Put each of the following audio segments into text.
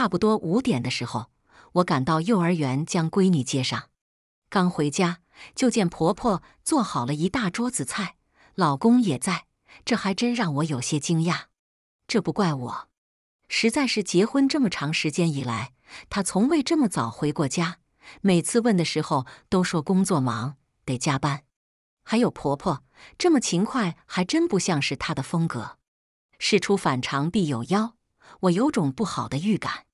差不多五点的时候，我赶到幼儿园将闺女接上。刚回家就见婆婆做好了一大桌子菜，老公也在这，还真让我有些惊讶。这不怪我，实在是结婚这么长时间以来，他从未这么早回过家。每次问的时候都说工作忙得加班。还有婆婆这么勤快，还真不像是她的风格。事出反常必有妖，我有种不好的预感。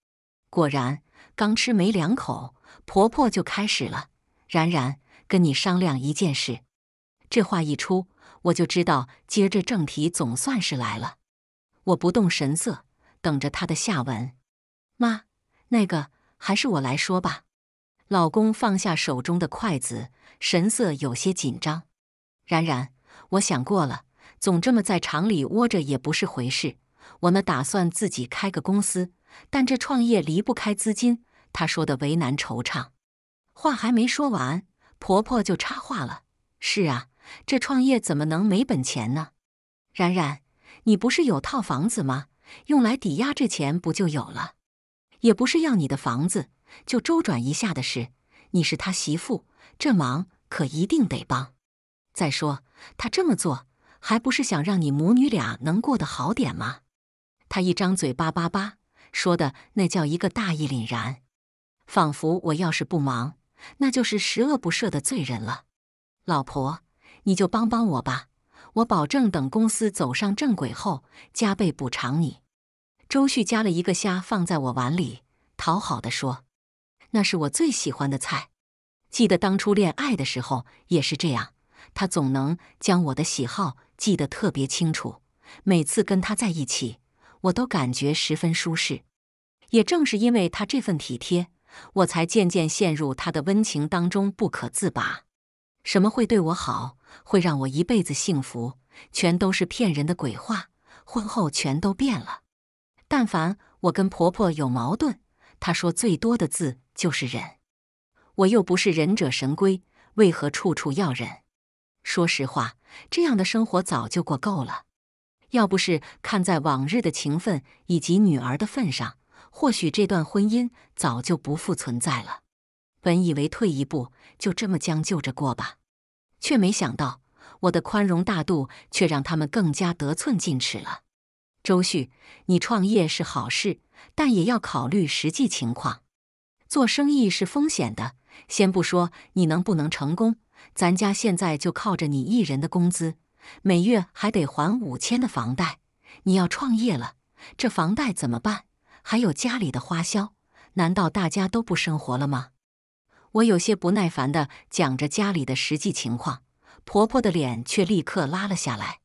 果然，刚吃没两口，婆婆就开始了。然然，跟你商量一件事。这话一出，我就知道接着正题总算是来了。我不动神色，等着她的下文。妈，那个还是我来说吧。老公放下手中的筷子，神色有些紧张。然然，我想过了，总这么在厂里窝着也不是回事。我呢，打算自己开个公司。但这创业离不开资金，她说的为难惆怅，话还没说完，婆婆就插话了：“是啊，这创业怎么能没本钱呢？然然，你不是有套房子吗？用来抵押，这钱不就有了？也不是要你的房子，就周转一下的事。你是他媳妇，这忙可一定得帮。再说他这么做，还不是想让你母女俩能过得好点吗？他一张嘴叭叭叭。”说的那叫一个大义凛然，仿佛我要是不忙，那就是十恶不赦的罪人了。老婆，你就帮帮我吧，我保证等公司走上正轨后，加倍补偿你。周旭夹了一个虾放在我碗里，讨好的说：“那是我最喜欢的菜。记得当初恋爱的时候也是这样，他总能将我的喜好记得特别清楚。每次跟他在一起，我都感觉十分舒适。”也正是因为他这份体贴，我才渐渐陷入他的温情当中不可自拔。什么会对我好，会让我一辈子幸福，全都是骗人的鬼话。婚后全都变了。但凡我跟婆婆有矛盾，她说最多的字就是忍。我又不是忍者神龟，为何处处要忍？说实话，这样的生活早就过够了。要不是看在往日的情分以及女儿的份上，或许这段婚姻早就不复存在了。本以为退一步就这么将就着过吧，却没想到我的宽容大度却让他们更加得寸进尺了。周旭，你创业是好事，但也要考虑实际情况。做生意是风险的，先不说你能不能成功，咱家现在就靠着你一人的工资，每月还得还五千的房贷。你要创业了，这房贷怎么办？还有家里的花销，难道大家都不生活了吗？我有些不耐烦的讲着家里的实际情况，婆婆的脸却立刻拉了下来。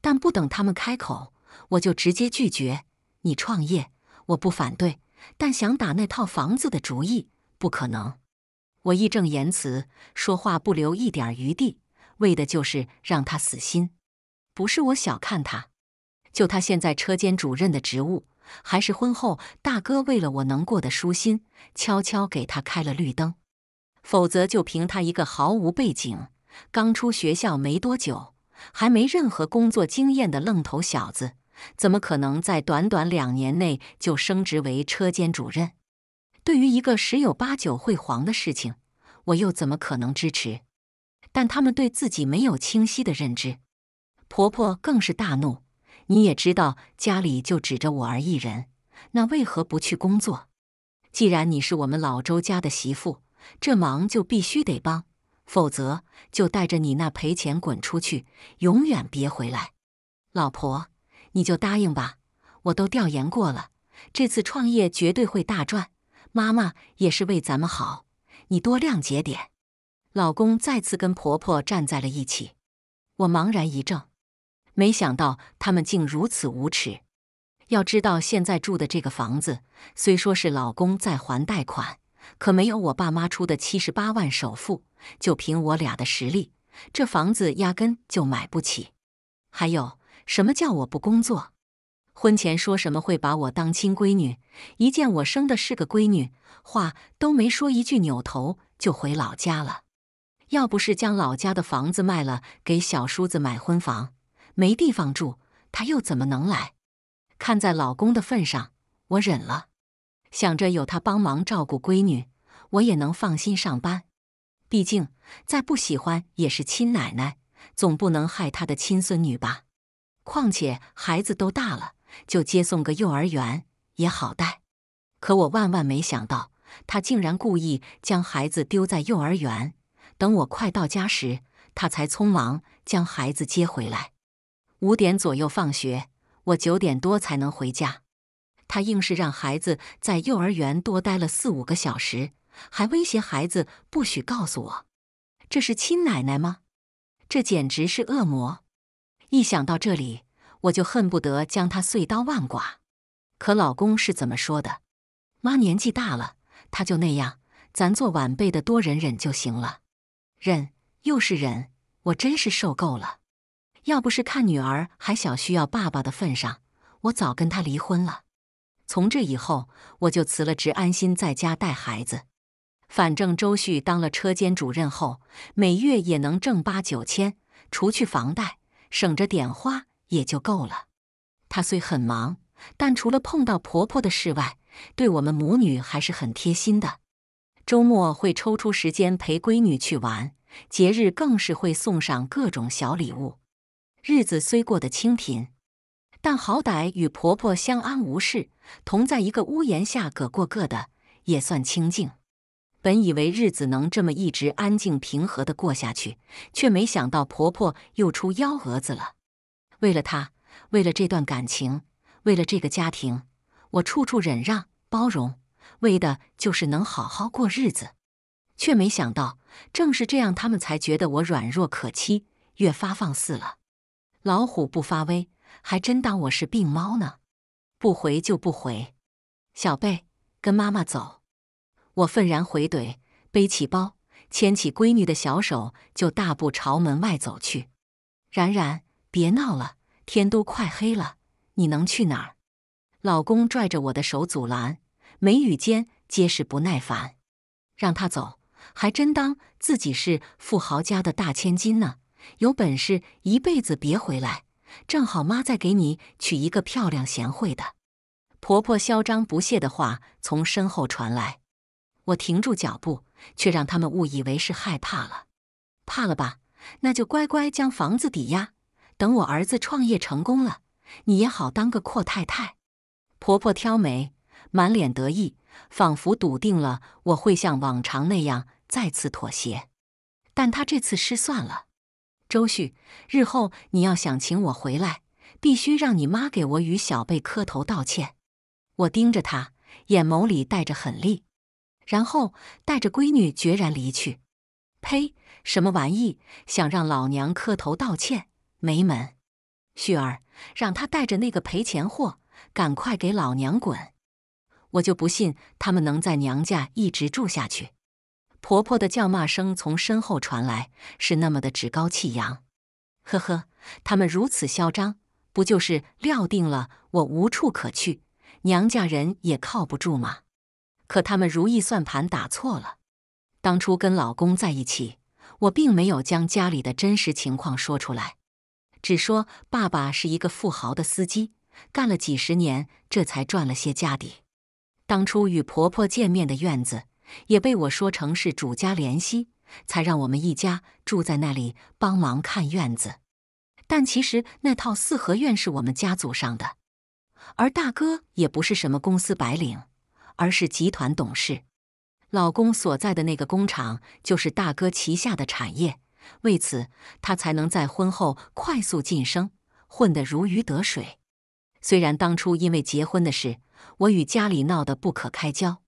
但不等他们开口，我就直接拒绝：“你创业我不反对，但想打那套房子的主意不可能。”我义正言辞，说话不留一点余地，为的就是让他死心。不是我小看他，就他现在车间主任的职务。还是婚后，大哥为了我能过得舒心，悄悄给他开了绿灯。否则，就凭他一个毫无背景、刚出学校没多久、还没任何工作经验的愣头小子，怎么可能在短短两年内就升职为车间主任？对于一个十有八九会黄的事情，我又怎么可能支持？但他们对自己没有清晰的认知，婆婆更是大怒。你也知道家里就指着我儿一人，那为何不去工作？既然你是我们老周家的媳妇，这忙就必须得帮，否则就带着你那赔钱滚出去，永远别回来。老婆，你就答应吧，我都调研过了，这次创业绝对会大赚。妈妈也是为咱们好，你多谅解点。老公再次跟婆婆站在了一起，我茫然一怔。没想到他们竟如此无耻！要知道，现在住的这个房子，虽说是老公在还贷款，可没有我爸妈出的七十八万首付，就凭我俩的实力，这房子压根就买不起。还有，什么叫我不工作？婚前说什么会把我当亲闺女，一见我生的是个闺女，话都没说一句，扭头就回老家了。要不是将老家的房子卖了，给小叔子买婚房。没地方住，她又怎么能来？看在老公的份上，我忍了。想着有她帮忙照顾闺女，我也能放心上班。毕竟再不喜欢也是亲奶奶，总不能害她的亲孙女吧？况且孩子都大了，就接送个幼儿园也好带。可我万万没想到，她竟然故意将孩子丢在幼儿园。等我快到家时，她才匆忙将孩子接回来。五点左右放学，我九点多才能回家。他硬是让孩子在幼儿园多待了四五个小时，还威胁孩子不许告诉我。这是亲奶奶吗？这简直是恶魔！一想到这里，我就恨不得将他碎刀万剐。可老公是怎么说的？妈年纪大了，他就那样，咱做晚辈的多忍忍就行了。忍，又是忍，我真是受够了。要不是看女儿还小需要爸爸的份上，我早跟他离婚了。从这以后，我就辞了职，安心在家带孩子。反正周旭当了车间主任后，每月也能挣八九千，除去房贷，省着点花也就够了。他虽很忙，但除了碰到婆婆的事外，对我们母女还是很贴心的。周末会抽出时间陪闺女去玩，节日更是会送上各种小礼物。日子虽过得清贫，但好歹与婆婆相安无事，同在一个屋檐下，各过各的，也算清净。本以为日子能这么一直安静平和的过下去，却没想到婆婆又出幺蛾子了。为了她，为了这段感情，为了这个家庭，我处处忍让包容，为的就是能好好过日子。却没想到，正是这样，他们才觉得我软弱可欺，越发放肆了。老虎不发威，还真当我是病猫呢！不回就不回，小贝，跟妈妈走。我愤然回怼，背起包，牵起闺女的小手，就大步朝门外走去。冉冉，别闹了，天都快黑了，你能去哪儿？老公拽着我的手阻拦，眉宇间皆是不耐烦。让他走，还真当自己是富豪家的大千金呢。有本事一辈子别回来，正好妈再给你娶一个漂亮贤惠的。婆婆嚣张不屑的话从身后传来，我停住脚步，却让他们误以为是害怕了。怕了吧？那就乖乖将房子抵押，等我儿子创业成功了，你也好当个阔太太。婆婆挑眉，满脸得意，仿佛笃定了我会像往常那样再次妥协。但她这次失算了。周旭，日后你要想请我回来，必须让你妈给我与小贝磕头道歉。我盯着他，眼眸里带着狠戾，然后带着闺女决然离去。呸！什么玩意？想让老娘磕头道歉？没门！旭儿，让他带着那个赔钱货，赶快给老娘滚！我就不信他们能在娘家一直住下去。婆婆的叫骂声从身后传来，是那么的趾高气扬。呵呵，他们如此嚣张，不就是料定了我无处可去，娘家人也靠不住吗？可他们如意算盘打错了。当初跟老公在一起，我并没有将家里的真实情况说出来，只说爸爸是一个富豪的司机，干了几十年，这才赚了些家底。当初与婆婆见面的院子。也被我说成是主家怜惜，才让我们一家住在那里帮忙看院子。但其实那套四合院是我们家族上的，而大哥也不是什么公司白领，而是集团董事。老公所在的那个工厂就是大哥旗下的产业，为此他才能在婚后快速晋升，混得如鱼得水。虽然当初因为结婚的事，我与家里闹得不可开交。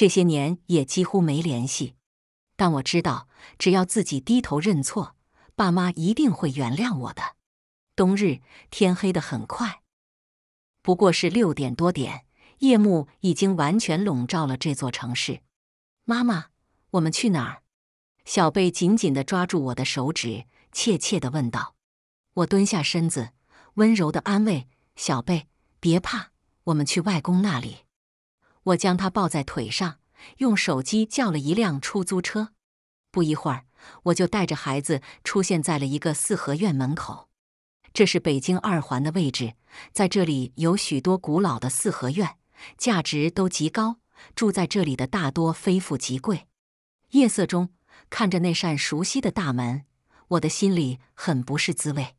这些年也几乎没联系，但我知道，只要自己低头认错，爸妈一定会原谅我的。冬日天黑的很快，不过是六点多点，夜幕已经完全笼罩了这座城市。妈妈，我们去哪儿？小贝紧紧的抓住我的手指，怯怯的问道。我蹲下身子，温柔的安慰小贝：“别怕，我们去外公那里。”我将他抱在腿上，用手机叫了一辆出租车。不一会儿，我就带着孩子出现在了一个四合院门口。这是北京二环的位置，在这里有许多古老的四合院，价值都极高。住在这里的大多非富即贵。夜色中，看着那扇熟悉的大门，我的心里很不是滋味。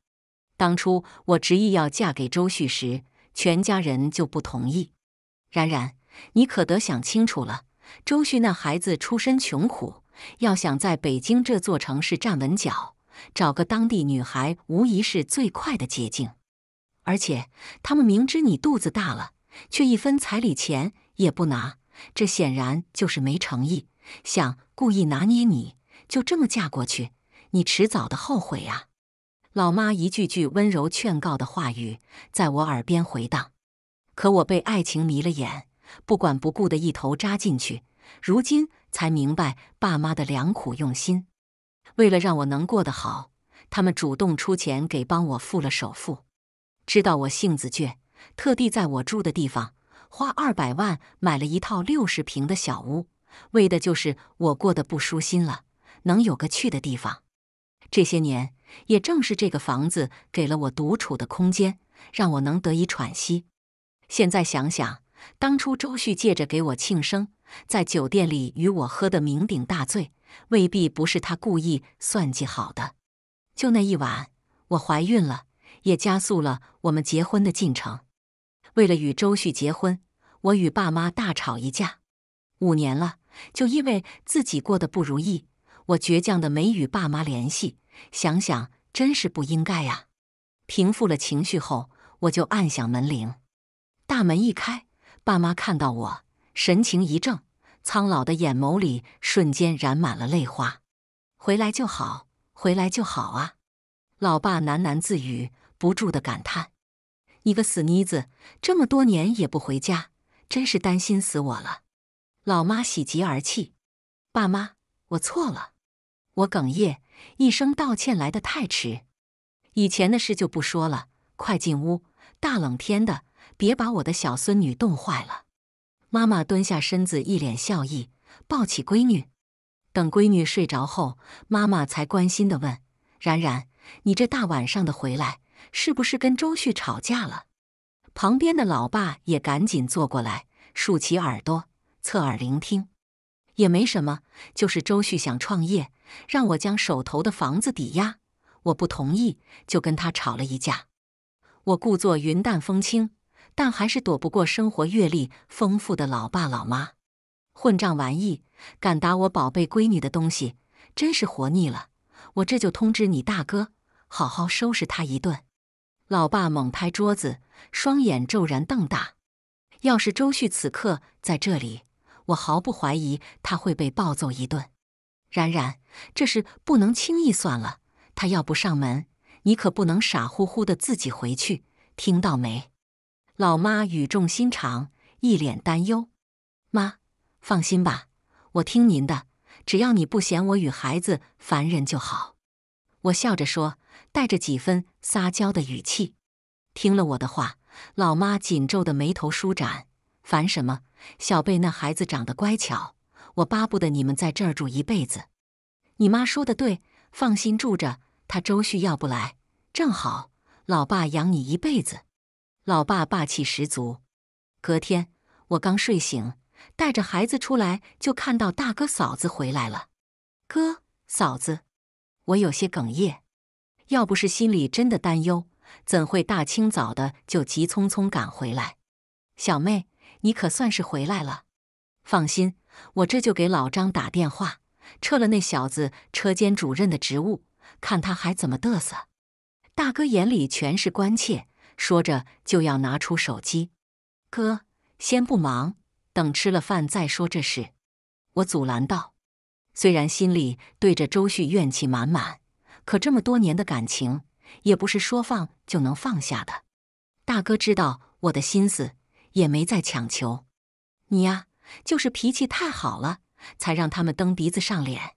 当初我执意要嫁给周旭时，全家人就不同意。然然。你可得想清楚了，周旭那孩子出身穷苦，要想在北京这座城市站稳脚，找个当地女孩无疑是最快的捷径。而且他们明知你肚子大了，却一分彩礼钱也不拿，这显然就是没诚意，想故意拿捏你。就这么嫁过去，你迟早的后悔啊！老妈一句句温柔劝告的话语在我耳边回荡，可我被爱情迷了眼。不管不顾地一头扎进去，如今才明白爸妈的良苦用心。为了让我能过得好，他们主动出钱给帮我付了首付。知道我性子倔，特地在我住的地方花二百万买了一套六十平的小屋，为的就是我过得不舒心了，能有个去的地方。这些年，也正是这个房子给了我独处的空间，让我能得以喘息。现在想想。当初周旭借着给我庆生，在酒店里与我喝得酩酊大醉，未必不是他故意算计好的。就那一晚，我怀孕了，也加速了我们结婚的进程。为了与周旭结婚，我与爸妈大吵一架。五年了，就因为自己过得不如意，我倔强的没与爸妈联系。想想真是不应该呀。平复了情绪后，我就按响门铃，大门一开。爸妈看到我，神情一怔，苍老的眼眸里瞬间染满了泪花。回来就好，回来就好啊！老爸喃喃自语，不住的感叹：“你个死妮子，这么多年也不回家，真是担心死我了。”老妈喜极而泣。爸妈，我错了，我哽咽一声道歉来的太迟。以前的事就不说了，快进屋，大冷天的。别把我的小孙女冻坏了，妈妈蹲下身子，一脸笑意，抱起闺女。等闺女睡着后，妈妈才关心地问：“然然，你这大晚上的回来，是不是跟周旭吵架了？”旁边的老爸也赶紧坐过来，竖起耳朵，侧耳聆听。也没什么，就是周旭想创业，让我将手头的房子抵押，我不同意，就跟他吵了一架。我故作云淡风轻。但还是躲不过生活阅历丰富的老爸老妈。混账玩意，敢打我宝贝闺女的东西，真是活腻了！我这就通知你大哥，好好收拾他一顿。老爸猛拍桌子，双眼骤然瞪大。要是周旭此刻在这里，我毫不怀疑他会被暴揍一顿。然然，这事不能轻易算了。他要不上门，你可不能傻乎乎的自己回去，听到没？老妈语重心长，一脸担忧：“妈，放心吧，我听您的，只要你不嫌我与孩子烦人就好。”我笑着说，带着几分撒娇的语气。听了我的话，老妈紧皱的眉头舒展：“烦什么？小贝那孩子长得乖巧，我巴不得你们在这儿住一辈子。”你妈说的对，放心住着。他周旭要不来，正好老爸养你一辈子。老爸霸气十足。隔天，我刚睡醒，带着孩子出来，就看到大哥嫂子回来了。哥嫂子，我有些哽咽。要不是心里真的担忧，怎会大清早的就急匆匆赶回来？小妹，你可算是回来了。放心，我这就给老张打电话，撤了那小子车间主任的职务，看他还怎么得瑟。大哥眼里全是关切。说着就要拿出手机，哥，先不忙，等吃了饭再说这事。我阻拦道，虽然心里对着周旭怨气满满，可这么多年的感情也不是说放就能放下的。大哥知道我的心思，也没再强求。你呀，就是脾气太好了，才让他们蹬鼻子上脸。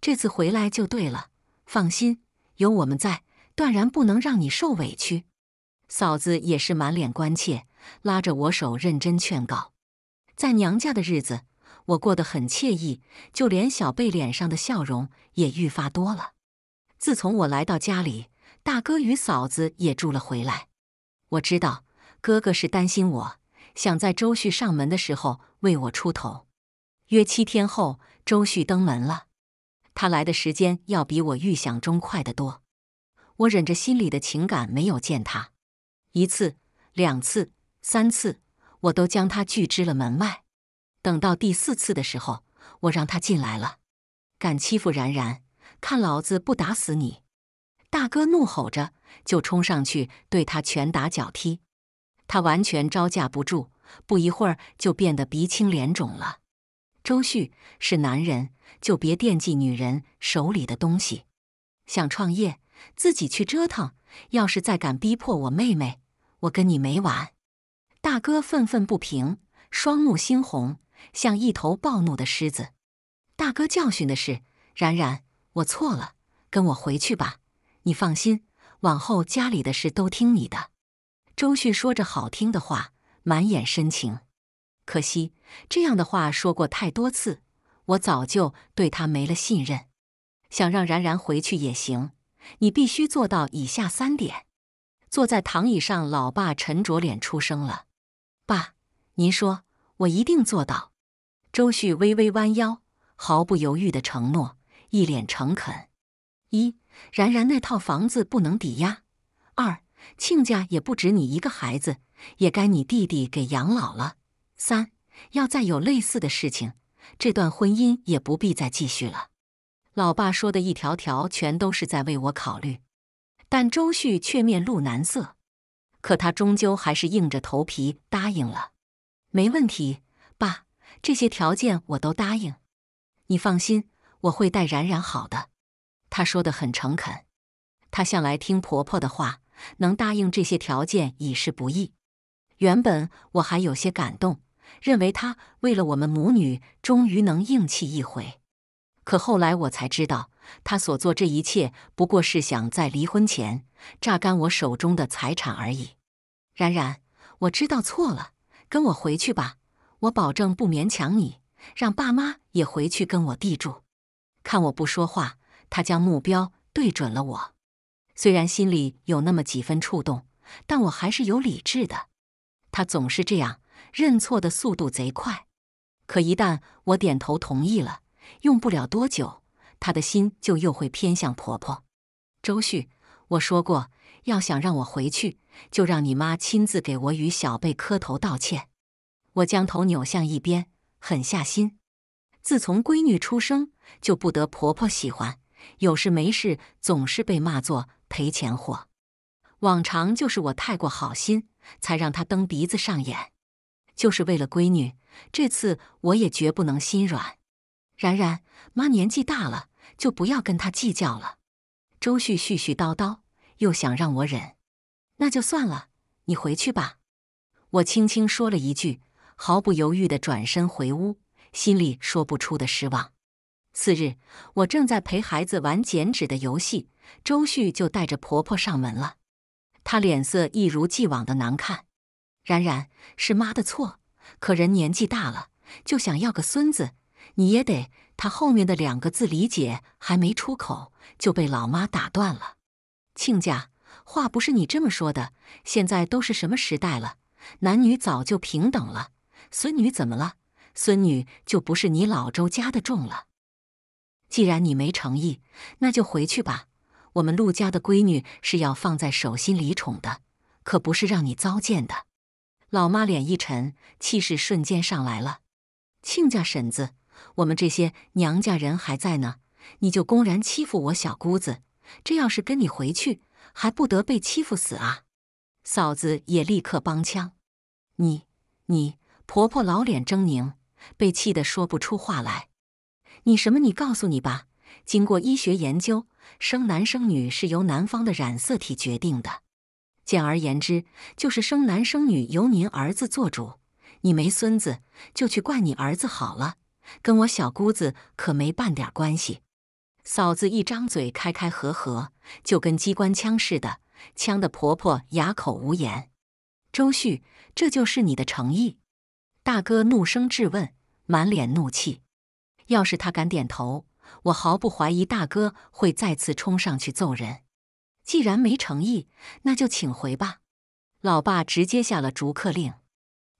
这次回来就对了，放心，有我们在，断然不能让你受委屈。嫂子也是满脸关切，拉着我手认真劝告。在娘家的日子，我过得很惬意，就连小贝脸上的笑容也愈发多了。自从我来到家里，大哥与嫂子也住了回来。我知道哥哥是担心我，想在周旭上门的时候为我出头。约七天后，周旭登门了。他来的时间要比我预想中快得多。我忍着心里的情感，没有见他。一次、两次、三次，我都将他拒之了门外。等到第四次的时候，我让他进来了。敢欺负然然，看老子不打死你！大哥怒吼着，就冲上去对他拳打脚踢。他完全招架不住，不一会儿就变得鼻青脸肿了。周旭是男人，就别惦记女人手里的东西。想创业，自己去折腾。要是再敢逼迫我妹妹，我跟你没完，大哥愤愤不平，双目猩红，像一头暴怒的狮子。大哥教训的是，然然，我错了，跟我回去吧。你放心，往后家里的事都听你的。周旭说着好听的话，满眼深情。可惜这样的话说过太多次，我早就对他没了信任。想让然然回去也行，你必须做到以下三点。坐在躺椅上，老爸沉着脸出声了：“爸，您说，我一定做到。”周旭微微弯腰，毫不犹豫的承诺，一脸诚恳：“一，然然那套房子不能抵押；二，亲家也不止你一个孩子，也该你弟弟给养老了；三，要再有类似的事情，这段婚姻也不必再继续了。”老爸说的一条条，全都是在为我考虑。但周旭却面露难色，可他终究还是硬着头皮答应了。没问题，爸，这些条件我都答应。你放心，我会待冉冉好的。他说的很诚恳，他向来听婆婆的话，能答应这些条件已是不易。原本我还有些感动，认为他为了我们母女，终于能硬气一回。可后来我才知道，他所做这一切不过是想在离婚前榨干我手中的财产而已。然然，我知道错了，跟我回去吧，我保证不勉强你，让爸妈也回去跟我弟住。看我不说话，他将目标对准了我。虽然心里有那么几分触动，但我还是有理智的。他总是这样，认错的速度贼快。可一旦我点头同意了，用不了多久，她的心就又会偏向婆婆。周旭，我说过，要想让我回去，就让你妈亲自给我与小贝磕头道歉。我将头扭向一边，狠下心。自从闺女出生，就不得婆婆喜欢，有事没事总是被骂作赔钱货。往常就是我太过好心，才让她蹬鼻子上眼。就是为了闺女，这次我也绝不能心软。然然，妈年纪大了，就不要跟她计较了。周旭絮絮叨叨，又想让我忍，那就算了，你回去吧。我轻轻说了一句，毫不犹豫的转身回屋，心里说不出的失望。次日，我正在陪孩子玩剪纸的游戏，周旭就带着婆婆上门了。她脸色一如既往的难看。然然，是妈的错，可人年纪大了，就想要个孙子。你也得，他后面的两个字理解还没出口，就被老妈打断了。亲家，话不是你这么说的，现在都是什么时代了，男女早就平等了。孙女怎么了？孙女就不是你老周家的种了？既然你没诚意，那就回去吧。我们陆家的闺女是要放在手心里宠的，可不是让你糟践的。老妈脸一沉，气势瞬间上来了。亲家婶子。我们这些娘家人还在呢，你就公然欺负我小姑子，这要是跟你回去，还不得被欺负死啊？嫂子也立刻帮腔。你你婆婆老脸狰狞，被气得说不出话来。你什么？你告诉你吧，经过医学研究，生男生女是由男方的染色体决定的。简而言之，就是生男生女由您儿子做主。你没孙子，就去怪你儿子好了。跟我小姑子可没半点关系，嫂子一张嘴开开合合，就跟机关枪似的，呛得婆婆哑口无言。周旭，这就是你的诚意？大哥怒声质问，满脸怒气。要是他敢点头，我毫不怀疑大哥会再次冲上去揍人。既然没诚意，那就请回吧。老爸直接下了逐客令。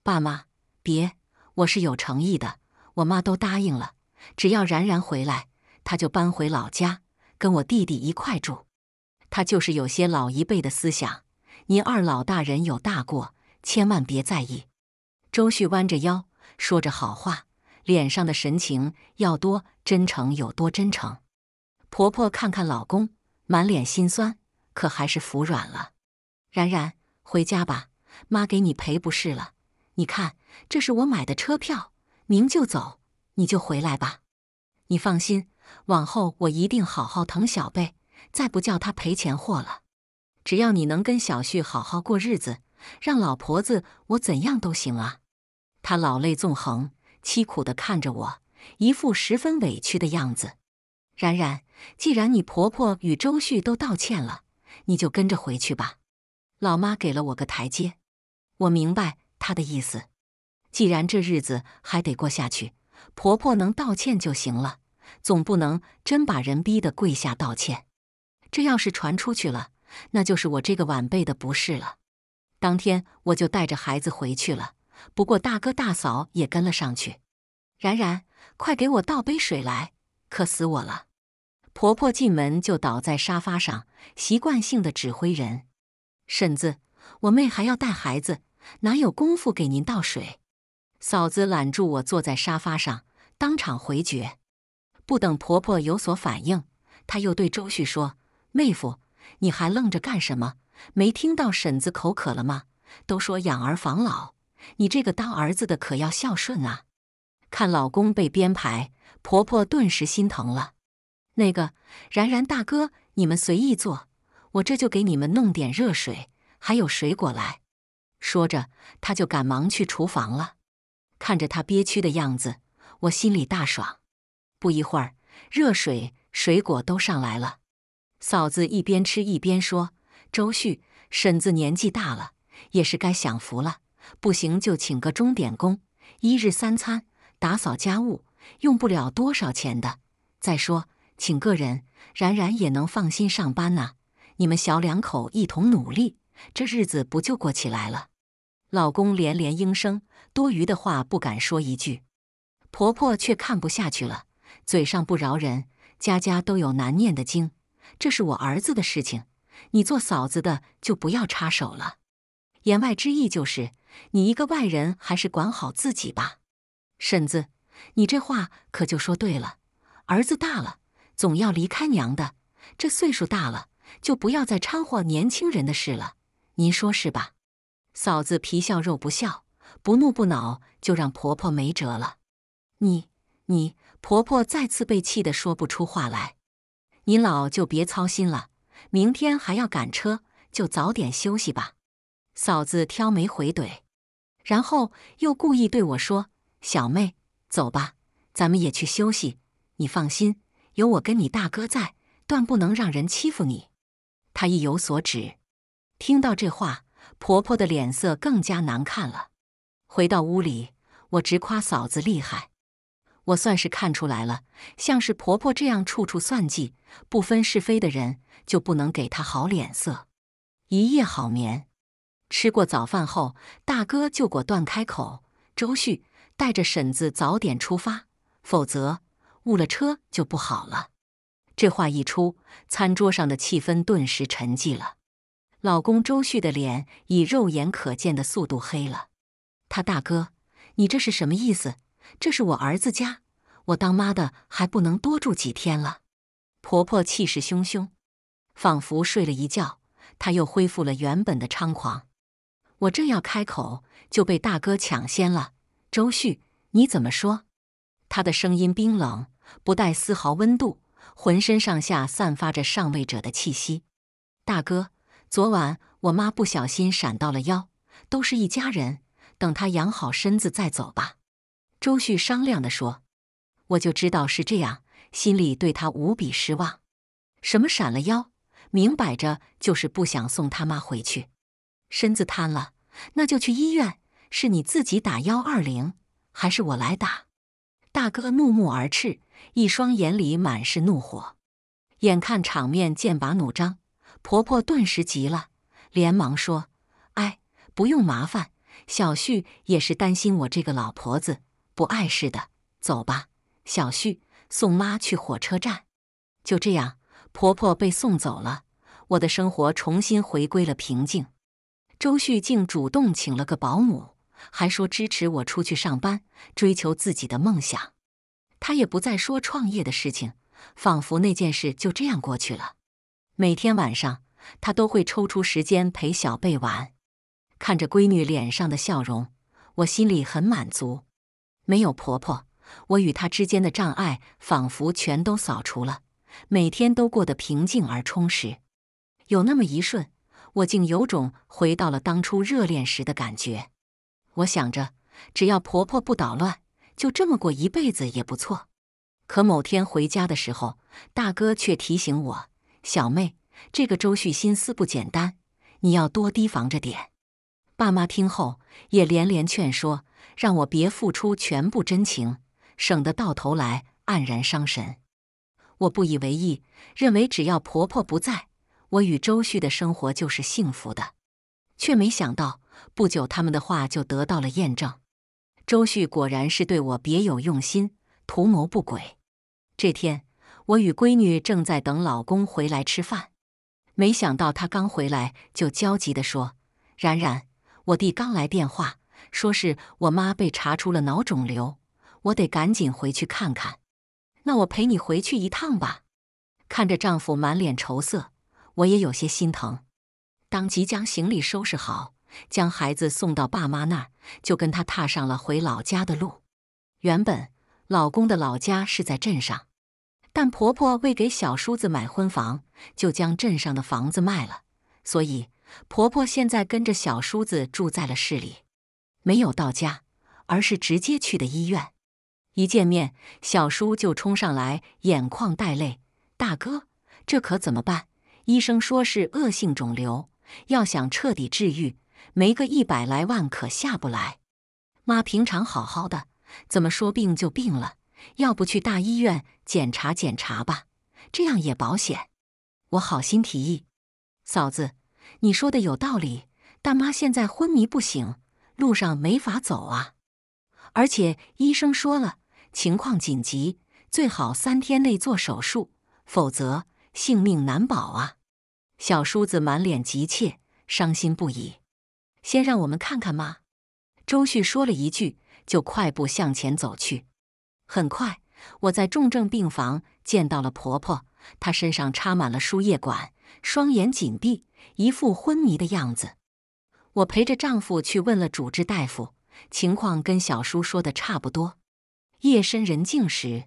爸妈，别，我是有诚意的。我妈都答应了，只要然然回来，她就搬回老家，跟我弟弟一块住。她就是有些老一辈的思想。您二老大人有大过，千万别在意。周旭弯着腰说着好话，脸上的神情要多真诚有多真诚。婆婆看看老公，满脸心酸，可还是服软了。然然，回家吧，妈给你赔不是了。你看，这是我买的车票。明就走，你就回来吧。你放心，往后我一定好好疼小贝，再不叫他赔钱货了。只要你能跟小旭好好过日子，让老婆子我怎样都行啊！她老泪纵横，凄苦的看着我，一副十分委屈的样子。然然，既然你婆婆与周旭都道歉了，你就跟着回去吧。老妈给了我个台阶，我明白她的意思。既然这日子还得过下去，婆婆能道歉就行了，总不能真把人逼得跪下道歉。这要是传出去了，那就是我这个晚辈的不是了。当天我就带着孩子回去了，不过大哥大嫂也跟了上去。然然，快给我倒杯水来，渴死我了！婆婆进门就倒在沙发上，习惯性的指挥人：“婶子，我妹还要带孩子，哪有功夫给您倒水？”嫂子揽住我坐在沙发上，当场回绝。不等婆婆有所反应，她又对周旭说：“妹夫，你还愣着干什么？没听到婶子口渴了吗？都说养儿防老，你这个当儿子的可要孝顺啊！”看老公被编排，婆婆顿时心疼了。那个然然大哥，你们随意坐，我这就给你们弄点热水，还有水果来。说着，她就赶忙去厨房了。看着他憋屈的样子，我心里大爽。不一会儿，热水、水果都上来了。嫂子一边吃一边说：“周旭，婶子年纪大了，也是该享福了。不行就请个钟点工，一日三餐，打扫家务，用不了多少钱的。再说，请个人，然然也能放心上班呐。你们小两口一同努力，这日子不就过起来了？”老公连连应声，多余的话不敢说一句。婆婆却看不下去了，嘴上不饶人：“家家都有难念的经，这是我儿子的事情，你做嫂子的就不要插手了。”言外之意就是，你一个外人还是管好自己吧。婶子，你这话可就说对了。儿子大了，总要离开娘的，这岁数大了，就不要再掺和年轻人的事了。您说是吧？嫂子皮笑肉不笑，不怒不恼，就让婆婆没辙了。你你婆婆再次被气得说不出话来。您老就别操心了，明天还要赶车，就早点休息吧。嫂子挑眉回怼，然后又故意对我说：“小妹，走吧，咱们也去休息。你放心，有我跟你大哥在，断不能让人欺负你。”他意有所指，听到这话。婆婆的脸色更加难看了。回到屋里，我直夸嫂子厉害。我算是看出来了，像是婆婆这样处处算计、不分是非的人，就不能给她好脸色。一夜好眠。吃过早饭后，大哥就果断开口：“周旭，带着婶子早点出发，否则误了车就不好了。”这话一出，餐桌上的气氛顿时沉寂了。老公周旭的脸以肉眼可见的速度黑了。他大哥，你这是什么意思？这是我儿子家，我当妈的还不能多住几天了？婆婆气势汹汹，仿佛睡了一觉，她又恢复了原本的猖狂。我正要开口，就被大哥抢先了。周旭，你怎么说？他的声音冰冷，不带丝毫温度，浑身上下散发着上位者的气息。大哥。昨晚我妈不小心闪到了腰，都是一家人，等她养好身子再走吧。周旭商量地说：“我就知道是这样，心里对他无比失望。什么闪了腰，明摆着就是不想送他妈回去。身子瘫了，那就去医院。是你自己打幺二零，还是我来打？”大哥怒目而斥，一双眼里满是怒火，眼看场面剑拔弩张。婆婆顿时急了，连忙说：“哎，不用麻烦，小旭也是担心我这个老婆子，不碍事的。走吧，小旭，送妈去火车站。”就这样，婆婆被送走了，我的生活重新回归了平静。周旭竟主动请了个保姆，还说支持我出去上班，追求自己的梦想。他也不再说创业的事情，仿佛那件事就这样过去了。每天晚上，她都会抽出时间陪小贝玩，看着闺女脸上的笑容，我心里很满足。没有婆婆，我与她之间的障碍仿佛全都扫除了，每天都过得平静而充实。有那么一瞬，我竟有种回到了当初热恋时的感觉。我想着，只要婆婆不捣乱，就这么过一辈子也不错。可某天回家的时候，大哥却提醒我。小妹，这个周旭心思不简单，你要多提防着点。爸妈听后也连连劝说，让我别付出全部真情，省得到头来黯然伤神。我不以为意，认为只要婆婆不在，我与周旭的生活就是幸福的。却没想到，不久他们的话就得到了验证。周旭果然是对我别有用心，图谋不轨。这天。我与闺女正在等老公回来吃饭，没想到他刚回来就焦急地说：“冉冉，我弟刚来电话，说是我妈被查出了脑肿瘤，我得赶紧回去看看。”那我陪你回去一趟吧。看着丈夫满脸愁色，我也有些心疼，当即将行李收拾好，将孩子送到爸妈那儿，就跟他踏上了回老家的路。原本老公的老家是在镇上。但婆婆为给小叔子买婚房，就将镇上的房子卖了，所以婆婆现在跟着小叔子住在了市里，没有到家，而是直接去的医院。一见面，小叔就冲上来，眼眶带泪：“大哥，这可怎么办？医生说是恶性肿瘤，要想彻底治愈，没个一百来万可下不来。妈平常好好的，怎么说病就病了？”要不去大医院检查检查吧，这样也保险。我好心提议，嫂子，你说的有道理。大妈现在昏迷不醒，路上没法走啊。而且医生说了，情况紧急，最好三天内做手术，否则性命难保啊。小叔子满脸急切，伤心不已。先让我们看看妈。周旭说了一句，就快步向前走去。很快，我在重症病房见到了婆婆，她身上插满了输液管，双眼紧闭，一副昏迷的样子。我陪着丈夫去问了主治大夫，情况跟小叔说的差不多。夜深人静时，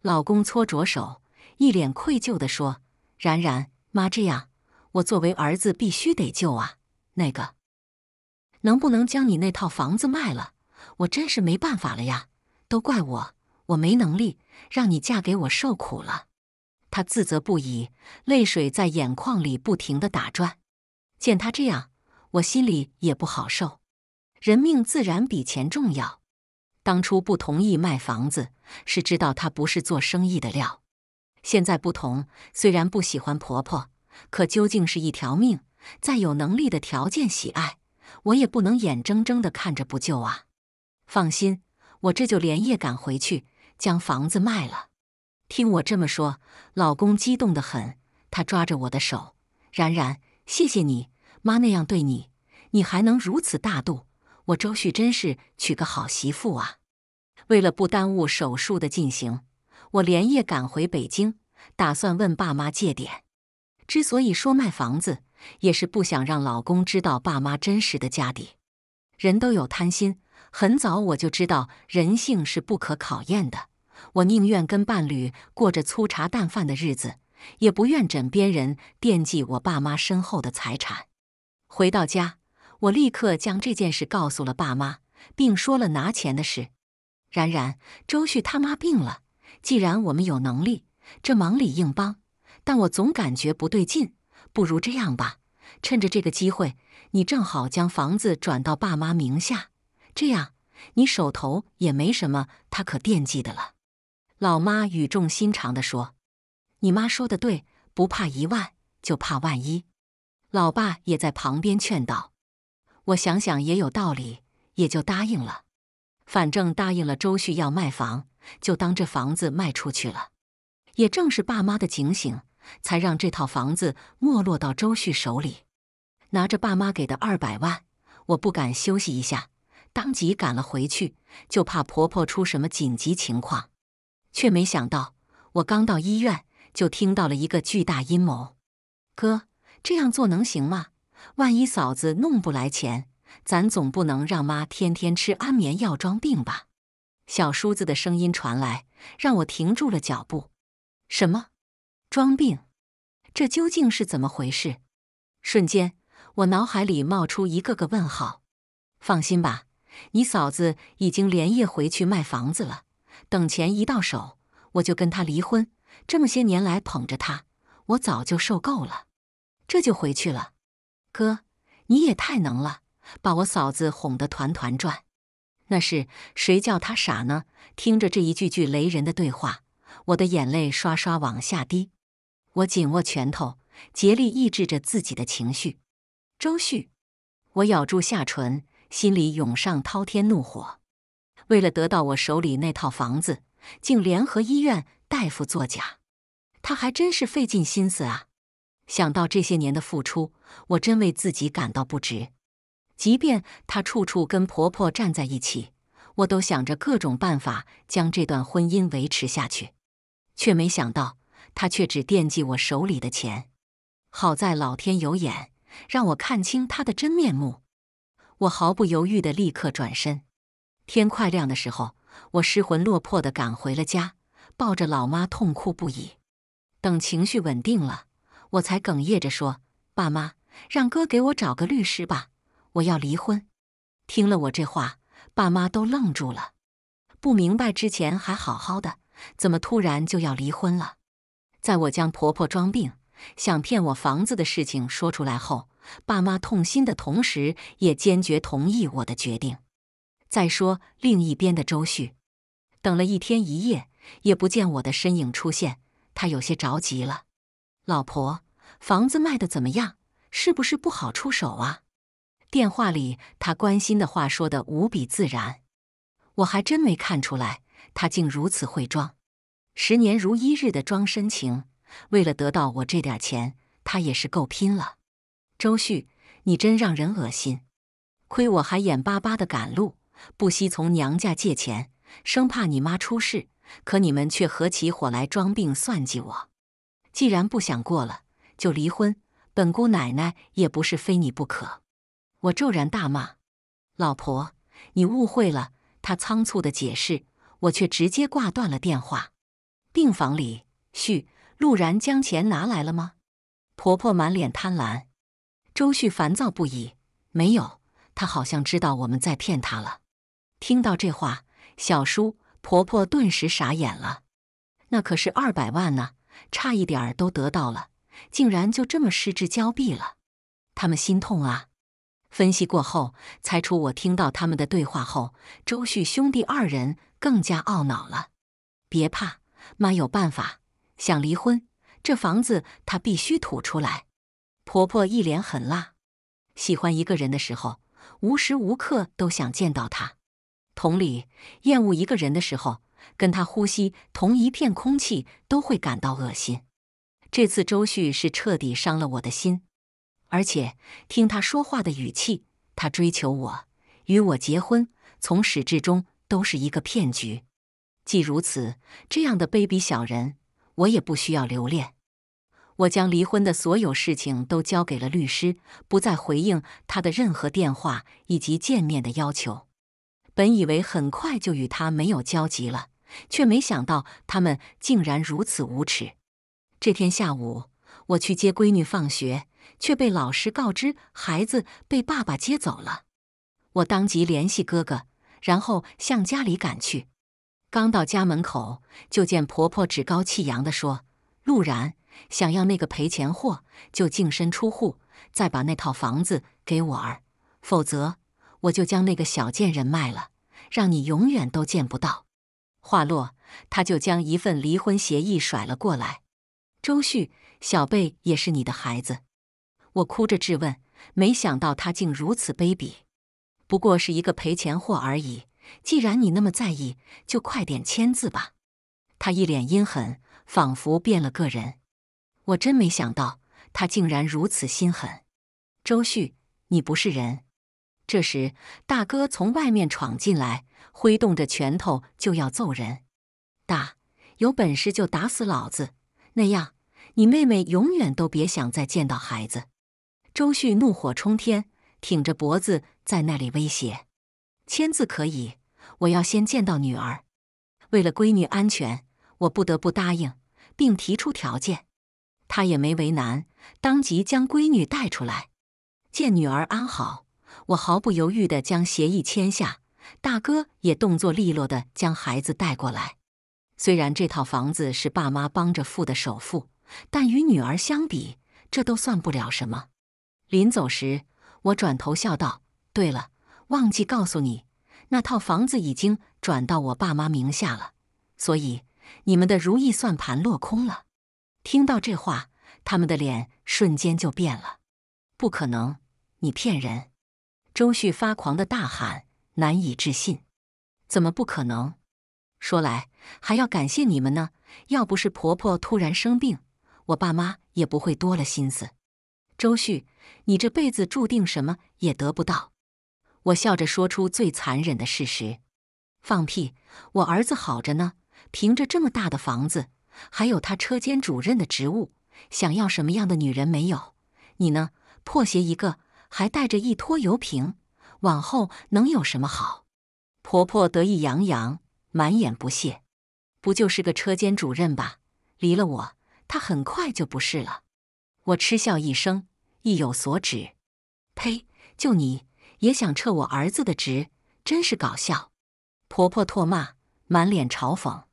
老公搓着手，一脸愧疚地说：“然然，妈这样，我作为儿子必须得救啊。那个，能不能将你那套房子卖了？我真是没办法了呀，都怪我。”我没能力让你嫁给我受苦了，他自责不已，泪水在眼眶里不停的打转。见他这样，我心里也不好受。人命自然比钱重要。当初不同意卖房子，是知道他不是做生意的料。现在不同，虽然不喜欢婆婆，可究竟是一条命。再有能力的条件喜爱，我也不能眼睁睁的看着不救啊。放心，我这就连夜赶回去。将房子卖了，听我这么说，老公激动得很，他抓着我的手，然然，谢谢你妈那样对你，你还能如此大度，我周旭真是娶个好媳妇啊！为了不耽误手术的进行，我连夜赶回北京，打算问爸妈借点。之所以说卖房子，也是不想让老公知道爸妈真实的家底。人都有贪心，很早我就知道人性是不可考验的。我宁愿跟伴侣过着粗茶淡饭的日子，也不愿枕边人惦记我爸妈身后的财产。回到家，我立刻将这件事告诉了爸妈，并说了拿钱的事。然然，周旭他妈病了，既然我们有能力，这忙里硬帮。但我总感觉不对劲，不如这样吧，趁着这个机会，你正好将房子转到爸妈名下，这样你手头也没什么他可惦记的了。老妈语重心长地说：“你妈说的对，不怕一万就怕万一。”老爸也在旁边劝道：“我想想也有道理，也就答应了。反正答应了周旭要卖房，就当这房子卖出去了。也正是爸妈的警醒，才让这套房子没落到周旭手里。拿着爸妈给的二百万，我不敢休息一下，当即赶了回去，就怕婆婆出什么紧急情况。”却没想到，我刚到医院就听到了一个巨大阴谋。哥，这样做能行吗？万一嫂子弄不来钱，咱总不能让妈天天吃安眠药装病吧？小叔子的声音传来，让我停住了脚步。什么？装病？这究竟是怎么回事？瞬间，我脑海里冒出一个个问号。放心吧，你嫂子已经连夜回去卖房子了。等钱一到手，我就跟他离婚。这么些年来捧着他，我早就受够了。这就回去了。哥，你也太能了，把我嫂子哄得团团转。那是谁叫他傻呢？听着这一句句雷人的对话，我的眼泪唰唰往下滴。我紧握拳头，竭力抑制着自己的情绪。周旭，我咬住下唇，心里涌上滔天怒火。为了得到我手里那套房子，竟联合医院大夫作假，他还真是费尽心思啊！想到这些年的付出，我真为自己感到不值。即便他处处跟婆婆站在一起，我都想着各种办法将这段婚姻维持下去，却没想到他却只惦记我手里的钱。好在老天有眼，让我看清他的真面目。我毫不犹豫的立刻转身。天快亮的时候，我失魂落魄地赶回了家，抱着老妈痛哭不已。等情绪稳定了，我才哽咽着说：“爸妈，让哥给我找个律师吧，我要离婚。”听了我这话，爸妈都愣住了，不明白之前还好好的，怎么突然就要离婚了？在我将婆婆装病想骗我房子的事情说出来后，爸妈痛心的同时也坚决同意我的决定。再说另一边的周旭，等了一天一夜也不见我的身影出现，他有些着急了。老婆，房子卖的怎么样？是不是不好出手啊？电话里他关心的话说的无比自然，我还真没看出来，他竟如此会装，十年如一日的装深情。为了得到我这点钱，他也是够拼了。周旭，你真让人恶心！亏我还眼巴巴的赶路。不惜从娘家借钱，生怕你妈出事，可你们却合起伙来装病算计我。既然不想过了，就离婚。本姑奶奶也不是非你不可。我骤然大骂：“老婆，你误会了。”他仓促的解释，我却直接挂断了电话。病房里，旭陆然将钱拿来了吗？婆婆满脸贪婪。周旭烦躁不已。没有，他好像知道我们在骗他了。听到这话，小叔婆婆顿时傻眼了。那可是二百万呢，差一点儿都得到了，竟然就这么失之交臂了。他们心痛啊。分析过后，猜出我听到他们的对话后，周旭兄弟二人更加懊恼了。别怕，妈有办法。想离婚，这房子他必须吐出来。婆婆一脸狠辣。喜欢一个人的时候，无时无刻都想见到他。同理，厌恶一个人的时候，跟他呼吸同一片空气都会感到恶心。这次周旭是彻底伤了我的心，而且听他说话的语气，他追求我、与我结婚，从始至终都是一个骗局。既如此，这样的卑鄙小人，我也不需要留恋。我将离婚的所有事情都交给了律师，不再回应他的任何电话以及见面的要求。本以为很快就与他没有交集了，却没想到他们竟然如此无耻。这天下午，我去接闺女放学，却被老师告知孩子被爸爸接走了。我当即联系哥哥，然后向家里赶去。刚到家门口，就见婆婆趾高气扬地说：“陆然，想要那个赔钱货，就净身出户，再把那套房子给我儿，否则……”我就将那个小贱人卖了，让你永远都见不到。话落，他就将一份离婚协议甩了过来。周旭，小贝也是你的孩子，我哭着质问，没想到他竟如此卑鄙，不过是一个赔钱货而已。既然你那么在意，就快点签字吧。他一脸阴狠，仿佛变了个人。我真没想到他竟然如此心狠。周旭，你不是人。这时，大哥从外面闯进来，挥动着拳头就要揍人。打，有本事就打死老子！那样，你妹妹永远都别想再见到孩子。周旭怒火冲天，挺着脖子在那里威胁：“签字可以，我要先见到女儿。为了闺女安全，我不得不答应，并提出条件。”他也没为难，当即将闺女带出来，见女儿安好。我毫不犹豫地将协议签下，大哥也动作利落地将孩子带过来。虽然这套房子是爸妈帮着付的首付，但与女儿相比，这都算不了什么。临走时，我转头笑道：“对了，忘记告诉你，那套房子已经转到我爸妈名下了，所以你们的如意算盘落空了。”听到这话，他们的脸瞬间就变了。不可能，你骗人！周旭发狂的大喊：“难以置信，怎么不可能？说来还要感谢你们呢，要不是婆婆突然生病，我爸妈也不会多了心思。”周旭，你这辈子注定什么也得不到。我笑着说出最残忍的事实：“放屁！我儿子好着呢，凭着这么大的房子，还有他车间主任的职务，想要什么样的女人没有？你呢，破鞋一个。”还带着一拖油瓶，往后能有什么好？婆婆得意洋洋，满眼不屑。不就是个车间主任吧？离了我，他很快就不是了。我嗤笑一声，意有所指。呸！就你也想撤我儿子的职？真是搞笑！婆婆唾骂，满脸嘲讽。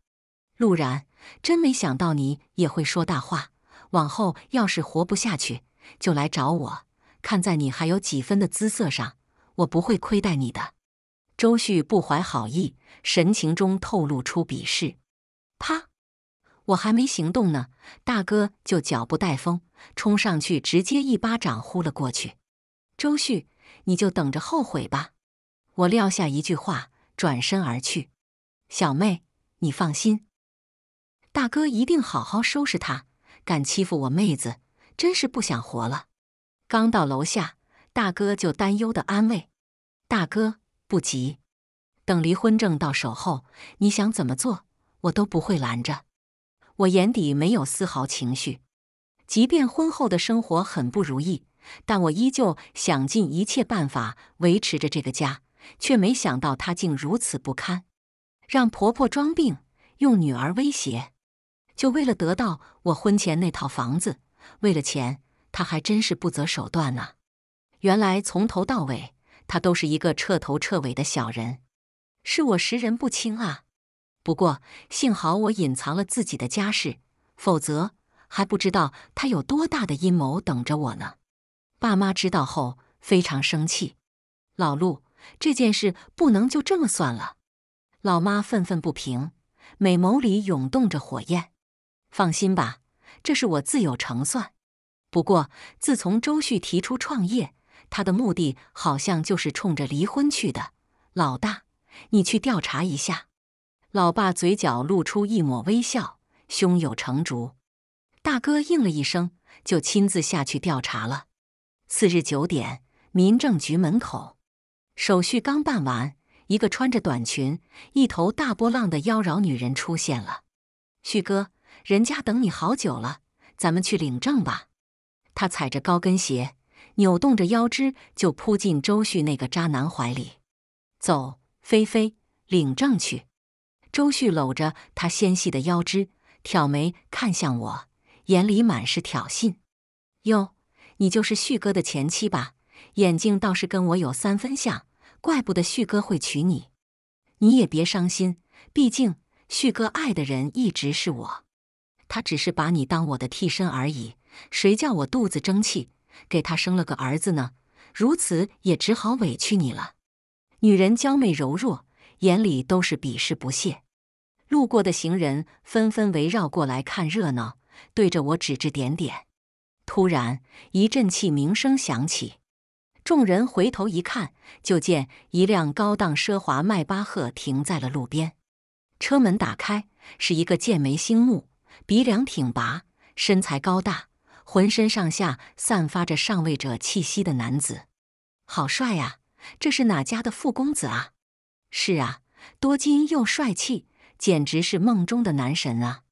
陆然，真没想到你也会说大话。往后要是活不下去，就来找我。看在你还有几分的姿色上，我不会亏待你的。周旭不怀好意，神情中透露出鄙视。啪！我还没行动呢，大哥就脚步带风冲上去，直接一巴掌呼了过去。周旭，你就等着后悔吧！我撂下一句话，转身而去。小妹，你放心，大哥一定好好收拾他。敢欺负我妹子，真是不想活了。刚到楼下，大哥就担忧的安慰：“大哥，不急，等离婚证到手后，你想怎么做，我都不会拦着。”我眼底没有丝毫情绪，即便婚后的生活很不如意，但我依旧想尽一切办法维持着这个家，却没想到他竟如此不堪，让婆婆装病，用女儿威胁，就为了得到我婚前那套房子，为了钱。他还真是不择手段啊！原来从头到尾，他都是一个彻头彻尾的小人，是我识人不清啊！不过幸好我隐藏了自己的家事，否则还不知道他有多大的阴谋等着我呢。爸妈知道后非常生气，老陆这件事不能就这么算了。老妈愤愤不平，美眸里涌动着火焰。放心吧，这是我自有成算。不过，自从周旭提出创业，他的目的好像就是冲着离婚去的。老大，你去调查一下。老爸嘴角露出一抹微笑，胸有成竹。大哥应了一声，就亲自下去调查了。次日九点，民政局门口，手续刚办完，一个穿着短裙、一头大波浪的妖娆女人出现了。旭哥，人家等你好久了，咱们去领证吧。她踩着高跟鞋，扭动着腰肢，就扑进周旭那个渣男怀里。走，菲菲，领证去。周旭搂着她纤细的腰肢，挑眉看向我，眼里满是挑衅。哟，你就是旭哥的前妻吧？眼睛倒是跟我有三分像，怪不得旭哥会娶你。你也别伤心，毕竟旭哥爱的人一直是我，他只是把你当我的替身而已。谁叫我肚子争气，给他生了个儿子呢？如此也只好委屈你了。女人娇媚柔弱，眼里都是鄙视不屑。路过的行人纷纷围绕过来看热闹，对着我指指点点。突然一阵气鸣声响起，众人回头一看，就见一辆高档奢华迈巴赫停在了路边，车门打开，是一个剑眉星目、鼻梁挺拔、身材高大。浑身上下散发着上位者气息的男子，好帅啊！这是哪家的富公子啊？是啊，多金又帅气，简直是梦中的男神啊！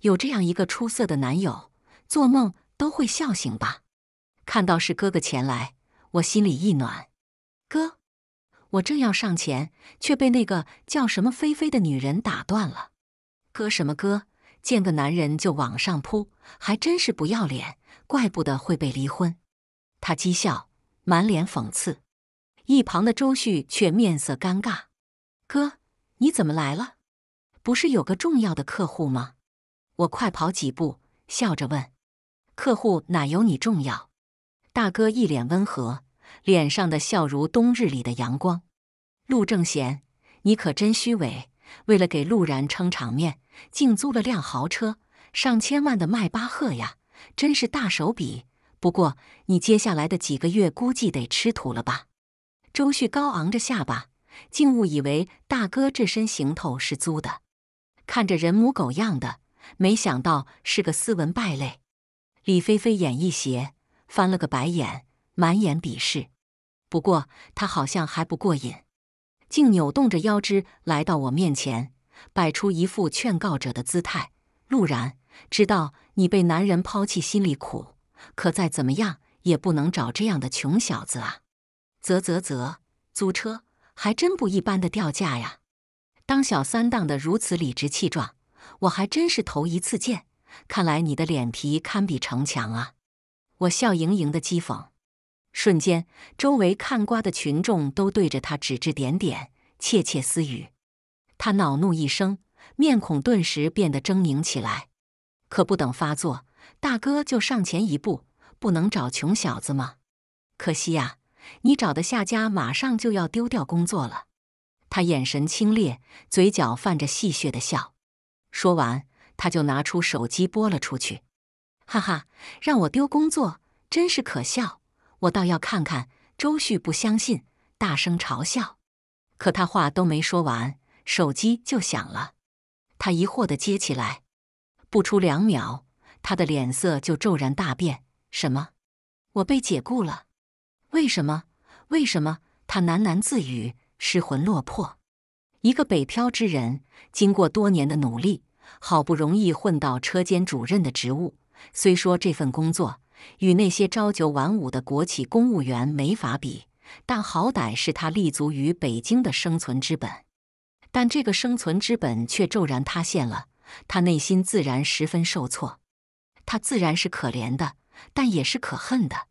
有这样一个出色的男友，做梦都会笑醒吧？看到是哥哥前来，我心里一暖。哥，我正要上前，却被那个叫什么菲菲的女人打断了。哥什么哥？见个男人就往上扑，还真是不要脸，怪不得会被离婚。他讥笑，满脸讽刺。一旁的周旭却面色尴尬：“哥，你怎么来了？不是有个重要的客户吗？”我快跑几步，笑着问：“客户哪有你重要？”大哥一脸温和，脸上的笑如冬日里的阳光。陆正贤，你可真虚伪。为了给陆然撑场面，竟租了辆豪车，上千万的迈巴赫呀，真是大手笔。不过你接下来的几个月估计得吃土了吧？周旭高昂着下巴，竟误以为大哥这身行头是租的，看着人模狗样的，没想到是个斯文败类。李菲菲眼一斜，翻了个白眼，满眼鄙视。不过他好像还不过瘾。竟扭动着腰肢来到我面前，摆出一副劝告者的姿态。陆然，知道你被男人抛弃心里苦，可再怎么样也不能找这样的穷小子啊！啧啧啧，租车还真不一般的掉价呀！当小三当的如此理直气壮，我还真是头一次见。看来你的脸皮堪比城墙啊！我笑盈盈的讥讽。瞬间，周围看瓜的群众都对着他指指点点，窃窃私语。他恼怒一声，面孔顿时变得狰狞起来。可不等发作，大哥就上前一步：“不能找穷小子吗？”可惜呀，你找的下家马上就要丢掉工作了。他眼神清冽，嘴角泛着戏谑的笑。说完，他就拿出手机拨了出去。“哈哈，让我丢工作，真是可笑。”我倒要看看，周旭不相信，大声嘲笑。可他话都没说完，手机就响了。他疑惑的接起来，不出两秒，他的脸色就骤然大变。什么？我被解雇了？为什么？为什么？他喃喃自语，失魂落魄。一个北漂之人，经过多年的努力，好不容易混到车间主任的职务。虽说这份工作，与那些朝九晚五的国企公务员没法比，但好歹是他立足于北京的生存之本。但这个生存之本却骤然塌陷了，他内心自然十分受挫。他自然是可怜的，但也是可恨的。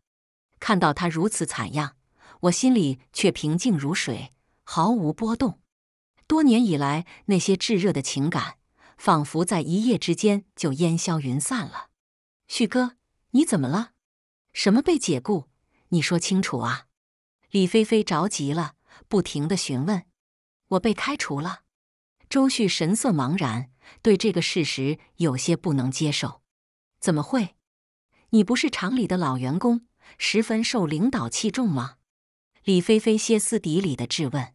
看到他如此惨样，我心里却平静如水，毫无波动。多年以来那些炙热的情感，仿佛在一夜之间就烟消云散了。旭哥。你怎么了？什么被解雇？你说清楚啊！李菲菲着急了，不停地询问。我被开除了。周旭神色茫然，对这个事实有些不能接受。怎么会？你不是厂里的老员工，十分受领导器重吗？李菲菲歇斯底里的质问。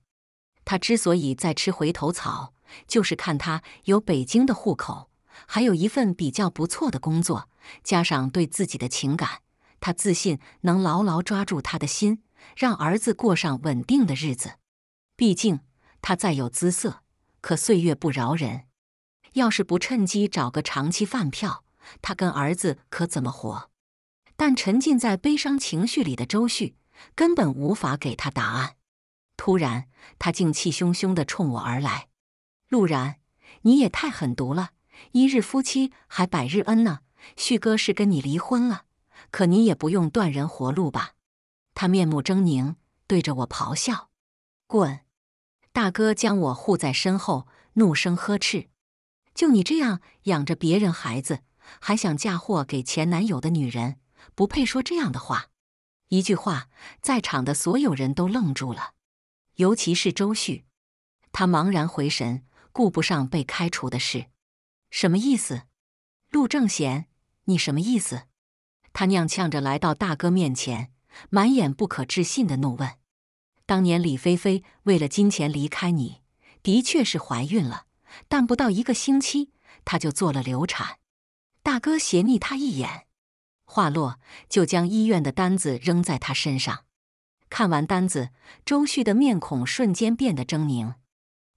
他之所以在吃回头草，就是看他有北京的户口。还有一份比较不错的工作，加上对自己的情感，他自信能牢牢抓住他的心，让儿子过上稳定的日子。毕竟他再有姿色，可岁月不饶人。要是不趁机找个长期饭票，他跟儿子可怎么活？但沉浸在悲伤情绪里的周旭根本无法给他答案。突然，他竟气汹汹地冲我而来：“陆然，你也太狠毒了！”一日夫妻还百日恩呢，旭哥是跟你离婚了，可你也不用断人活路吧？他面目狰狞，对着我咆哮：“滚！”大哥将我护在身后，怒声呵斥：“就你这样养着别人孩子，还想嫁祸给前男友的女人，不配说这样的话！”一句话，在场的所有人都愣住了，尤其是周旭，他茫然回神，顾不上被开除的事。什么意思，陆正贤？你什么意思？他踉跄着来到大哥面前，满眼不可置信的怒问：“当年李菲菲为了金钱离开你，的确是怀孕了，但不到一个星期，她就做了流产。”大哥斜睨他一眼，话落就将医院的单子扔在他身上。看完单子，周旭的面孔瞬间变得狰狞，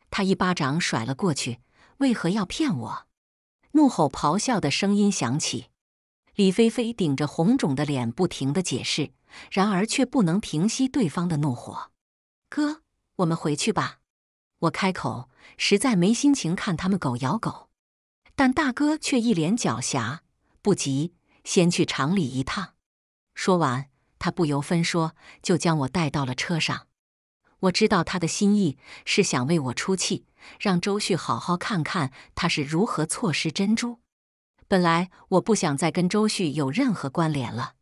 他一巴掌甩了过去：“为何要骗我？”怒吼咆哮的声音响起，李菲菲顶着红肿的脸，不停的解释，然而却不能平息对方的怒火。哥，我们回去吧，我开口，实在没心情看他们狗咬狗。但大哥却一脸狡黠，不急，先去厂里一趟。说完，他不由分说就将我带到了车上。我知道他的心意是想为我出气，让周旭好好看看他是如何错失珍珠。本来我不想再跟周旭有任何关联了，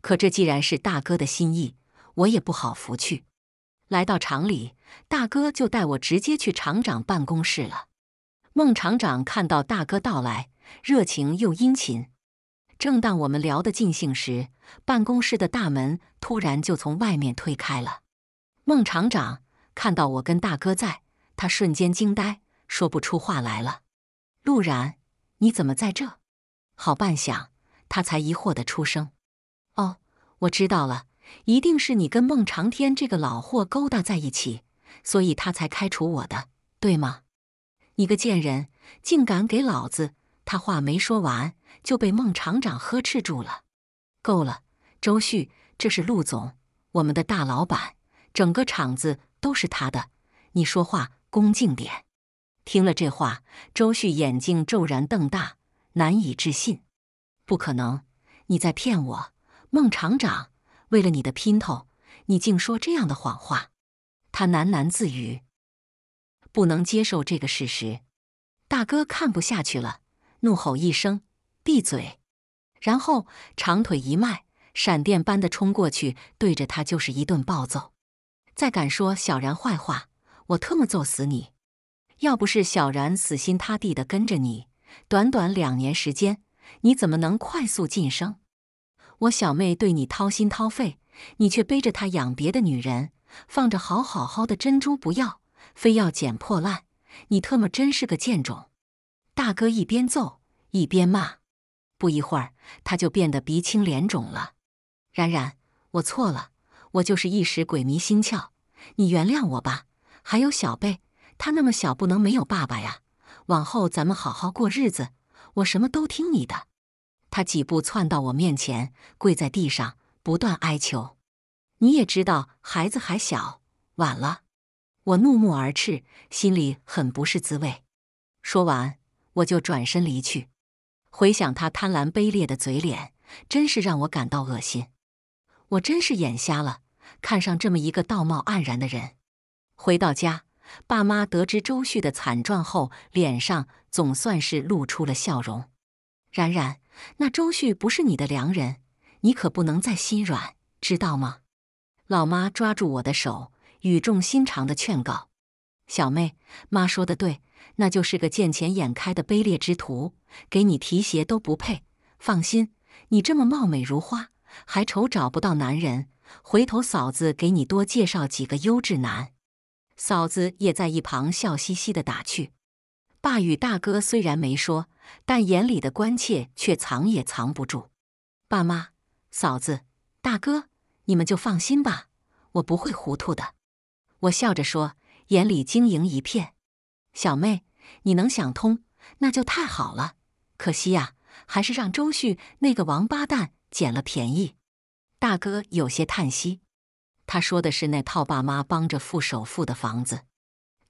可这既然是大哥的心意，我也不好拂去。来到厂里，大哥就带我直接去厂长办公室了。孟厂长看到大哥到来，热情又殷勤。正当我们聊得尽兴时，办公室的大门突然就从外面推开了。孟厂长看到我跟大哥在，他瞬间惊呆，说不出话来了。陆然，你怎么在这？好半晌，他才疑惑的出声：“哦，我知道了，一定是你跟孟长天这个老货勾搭在一起，所以他才开除我的，对吗？你个贱人，竟敢给老子！”他话没说完，就被孟厂长呵斥住了。够了，周旭，这是陆总，我们的大老板。整个场子都是他的，你说话恭敬点。听了这话，周旭眼睛骤然瞪大，难以置信，不可能，你在骗我！孟厂长，为了你的姘头，你竟说这样的谎话！他喃喃自语，不能接受这个事实。大哥看不下去了，怒吼一声：“闭嘴！”然后长腿一迈，闪电般的冲过去，对着他就是一顿暴揍。再敢说小然坏话，我特么揍死你！要不是小然死心塌地的跟着你，短短两年时间，你怎么能快速晋升？我小妹对你掏心掏肺，你却背着她养别的女人，放着好好好的珍珠不要，非要捡破烂，你特么真是个贱种！大哥一边揍一边骂，不一会儿他就变得鼻青脸肿了。然然，我错了。我就是一时鬼迷心窍，你原谅我吧。还有小贝，他那么小，不能没有爸爸呀。往后咱们好好过日子，我什么都听你的。他几步窜到我面前，跪在地上，不断哀求。你也知道，孩子还小，晚了。我怒目而斥，心里很不是滋味。说完，我就转身离去。回想他贪婪卑劣的嘴脸，真是让我感到恶心。我真是眼瞎了。看上这么一个道貌岸然的人，回到家，爸妈得知周旭的惨状后，脸上总算是露出了笑容。冉冉，那周旭不是你的良人，你可不能再心软，知道吗？老妈抓住我的手，语重心长的劝告：“小妹，妈说的对，那就是个见钱眼开的卑劣之徒，给你提鞋都不配。放心，你这么貌美如花，还愁找不到男人？”回头嫂子给你多介绍几个优质男，嫂子也在一旁笑嘻嘻的打趣。爸与大哥虽然没说，但眼里的关切却藏也藏不住。爸妈、嫂子、大哥，你们就放心吧，我不会糊涂的。我笑着说，眼里晶莹一片。小妹，你能想通，那就太好了。可惜呀，还是让周旭那个王八蛋捡了便宜。大哥有些叹息，他说的是那套爸妈帮着付首付的房子，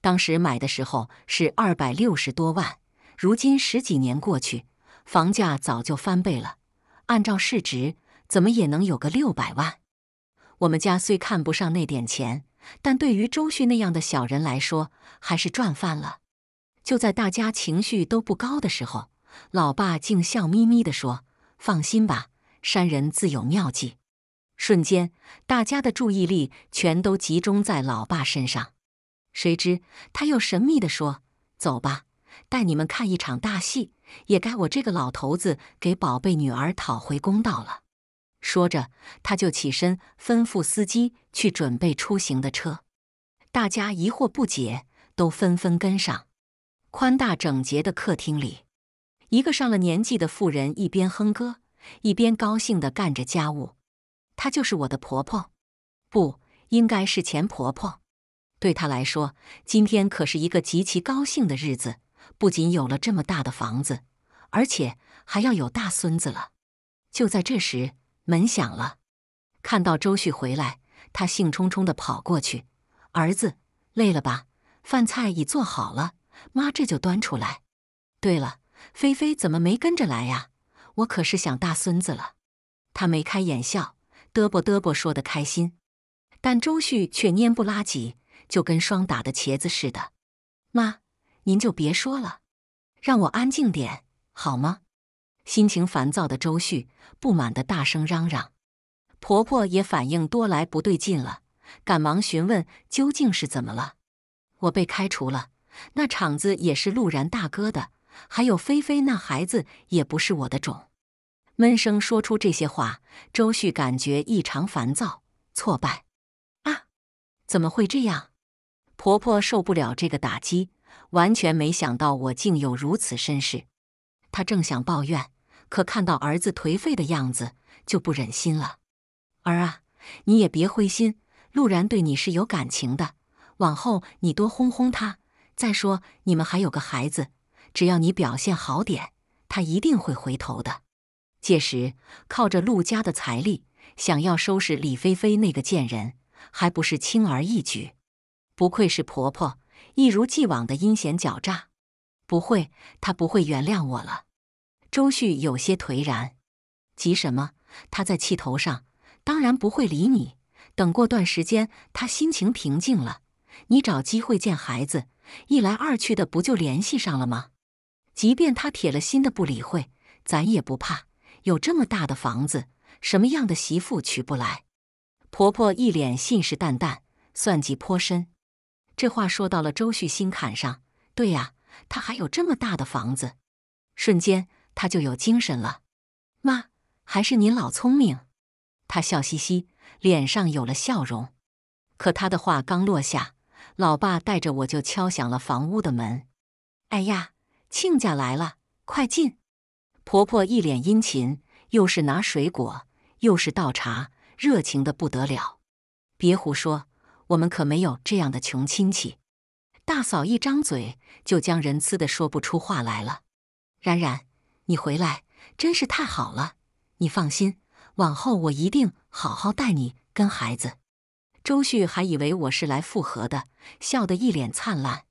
当时买的时候是二百六十多万，如今十几年过去，房价早就翻倍了，按照市值，怎么也能有个六百万。我们家虽看不上那点钱，但对于周旭那样的小人来说，还是赚翻了。就在大家情绪都不高的时候，老爸竟笑眯眯的说：“放心吧，山人自有妙计。”瞬间，大家的注意力全都集中在老爸身上。谁知他又神秘的说：“走吧，带你们看一场大戏。也该我这个老头子给宝贝女儿讨回公道了。”说着，他就起身吩咐司机去准备出行的车。大家疑惑不解，都纷纷跟上。宽大整洁的客厅里，一个上了年纪的妇人一边哼歌，一边高兴的干着家务。她就是我的婆婆，不，应该是前婆婆。对她来说，今天可是一个极其高兴的日子，不仅有了这么大的房子，而且还要有大孙子了。就在这时，门响了。看到周旭回来，她兴冲冲的跑过去：“儿子，累了吧？饭菜已做好了，妈这就端出来。对了，菲菲怎么没跟着来呀？我可是想大孙子了。”她眉开眼笑。嘚啵嘚啵说的开心，但周旭却蔫不拉几，就跟霜打的茄子似的。妈，您就别说了，让我安静点好吗？心情烦躁的周旭不满的大声嚷嚷。婆婆也反应多来不对劲了，赶忙询问究竟是怎么了。我被开除了，那厂子也是陆然大哥的，还有菲菲那孩子也不是我的种。闷声说出这些话，周旭感觉异常烦躁、挫败。啊，怎么会这样？婆婆受不了这个打击，完全没想到我竟有如此身世。她正想抱怨，可看到儿子颓废的样子，就不忍心了。儿啊，你也别灰心，陆然对你是有感情的。往后你多哄哄他。再说你们还有个孩子，只要你表现好点，他一定会回头的。届时靠着陆家的财力，想要收拾李菲菲那个贱人，还不是轻而易举？不愧是婆婆，一如既往的阴险狡诈。不会，她不会原谅我了。周旭有些颓然。急什么？她在气头上，当然不会理你。等过段时间，她心情平静了，你找机会见孩子，一来二去的，不就联系上了吗？即便她铁了心的不理会，咱也不怕。有这么大的房子，什么样的媳妇娶不来？婆婆一脸信誓旦旦，算计颇深。这话说到了周旭心坎上。对呀，他还有这么大的房子，瞬间他就有精神了。妈，还是您老聪明。他笑嘻嘻，脸上有了笑容。可他的话刚落下，老爸带着我就敲响了房屋的门。哎呀，亲家来了，快进。婆婆一脸殷勤，又是拿水果，又是倒茶，热情的不得了。别胡说，我们可没有这样的穷亲戚。大嫂一张嘴就将人呲的说不出话来了。然然，你回来真是太好了。你放心，往后我一定好好带你跟孩子。周旭还以为我是来复合的，笑得一脸灿烂。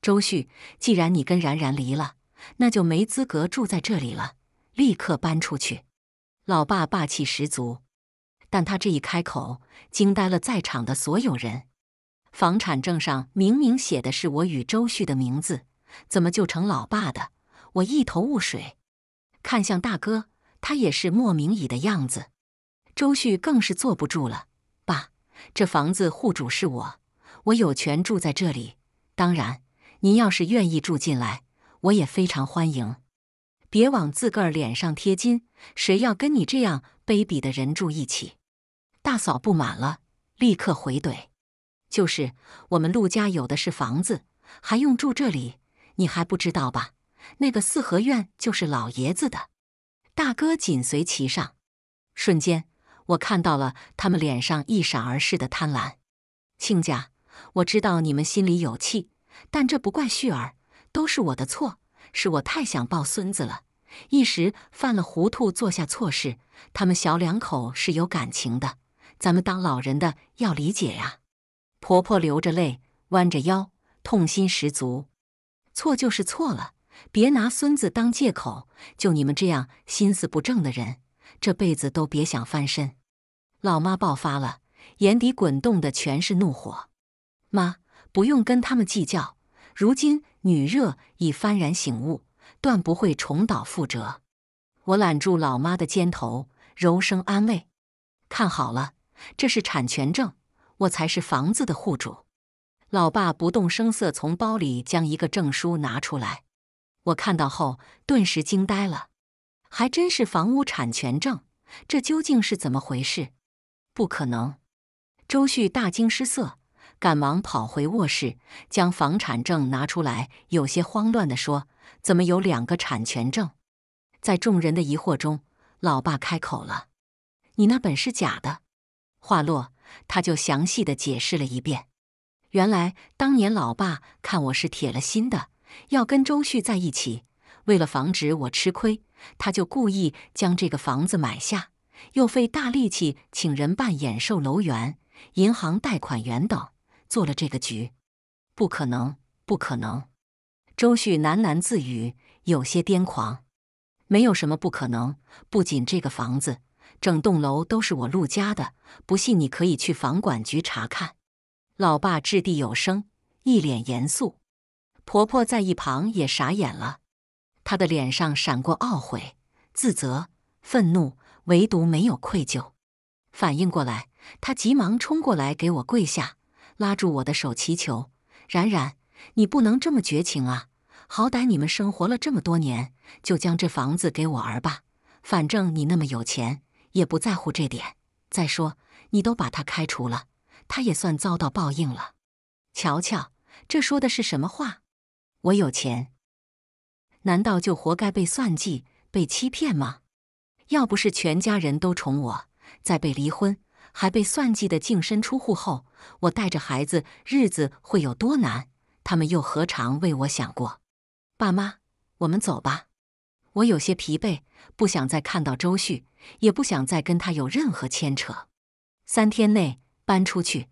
周旭，既然你跟然然离了。那就没资格住在这里了，立刻搬出去！老爸霸气十足，但他这一开口，惊呆了在场的所有人。房产证上明明写的是我与周旭的名字，怎么就成老爸的？我一头雾水，看向大哥，他也是莫名以的样子。周旭更是坐不住了：“爸，这房子户主是我，我有权住在这里。当然，您要是愿意住进来。”我也非常欢迎，别往自个儿脸上贴金。谁要跟你这样卑鄙的人住一起？大嫂不满了，立刻回怼：“就是我们陆家有的是房子，还用住这里？你还不知道吧？那个四合院就是老爷子的。”大哥紧随其上，瞬间我看到了他们脸上一闪而逝的贪婪。亲家，我知道你们心里有气，但这不怪旭儿。都是我的错，是我太想抱孙子了，一时犯了糊涂，做下错事。他们小两口是有感情的，咱们当老人的要理解呀。婆婆流着泪，弯着腰，痛心十足。错就是错了，别拿孙子当借口。就你们这样心思不正的人，这辈子都别想翻身。老妈爆发了，眼底滚动的全是怒火。妈，不用跟他们计较，如今。女热已幡然醒悟，断不会重蹈覆辙。我揽住老妈的肩头，柔声安慰：“看好了，这是产权证，我才是房子的户主。”老爸不动声色，从包里将一个证书拿出来。我看到后，顿时惊呆了，还真是房屋产权证。这究竟是怎么回事？不可能！周旭大惊失色。赶忙跑回卧室，将房产证拿出来，有些慌乱地说：“怎么有两个产权证？”在众人的疑惑中，老爸开口了：“你那本是假的。”话落，他就详细的解释了一遍。原来，当年老爸看我是铁了心的要跟周旭在一起，为了防止我吃亏，他就故意将这个房子买下，又费大力气请人办演售楼员、银行贷款员等。做了这个局，不可能，不可能！周旭喃喃自语，有些癫狂。没有什么不可能，不仅这个房子，整栋楼都是我陆家的。不信，你可以去房管局查看。老爸掷地有声，一脸严肃。婆婆在一旁也傻眼了，她的脸上闪过懊悔、自责、愤怒，唯独没有愧疚。反应过来，她急忙冲过来给我跪下。拉住我的手，祈求：“冉冉，你不能这么绝情啊！好歹你们生活了这么多年，就将这房子给我儿吧。反正你那么有钱，也不在乎这点。再说，你都把他开除了，他也算遭到报应了。瞧瞧，这说的是什么话？我有钱，难道就活该被算计、被欺骗吗？要不是全家人都宠我，再被离婚。”还被算计的净身出户后，我带着孩子日子会有多难？他们又何尝为我想过？爸妈，我们走吧。我有些疲惫，不想再看到周旭，也不想再跟他有任何牵扯。三天内搬出去。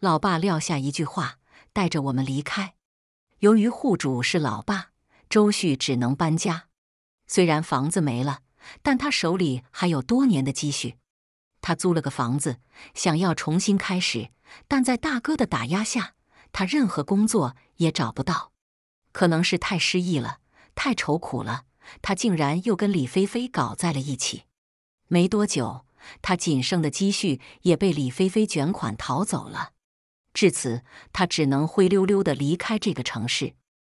老爸撂下一句话，带着我们离开。由于户主是老爸，周旭只能搬家。虽然房子没了，但他手里还有多年的积蓄。他租了个房子，想要重新开始，但在大哥的打压下，他任何工作也找不到。可能是太失意了，太愁苦了，他竟然又跟李菲菲搞在了一起。没多久，他仅剩的积蓄也被李菲菲卷款逃走了。至此，他只能灰溜溜的离开这个城市。